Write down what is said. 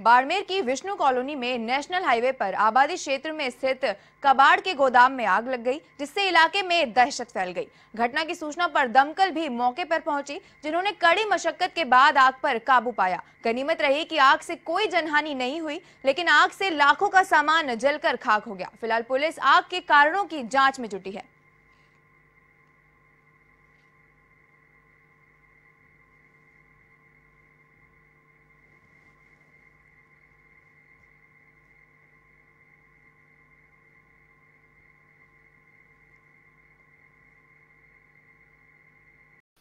बाड़मेर की विष्णु कॉलोनी में national highway पर आबादी क्षेत्र में स्थित कबाड़ के गोदाम में आग लग गई जिससे इलाके में दहशत फैल गई घटना की सूचना पर दमकल भी मौके पर पहुंची जिन्होंने कड़ी मशक्कत के बाद आग पर काबू पाया गनीमत रही कि आग से कोई जनहानि नहीं हुई लेकिन आग से लाखों का सामान जलकर खाक हो गया फिलहाल पुलिस आग के कारणों की जाँच में जुटी है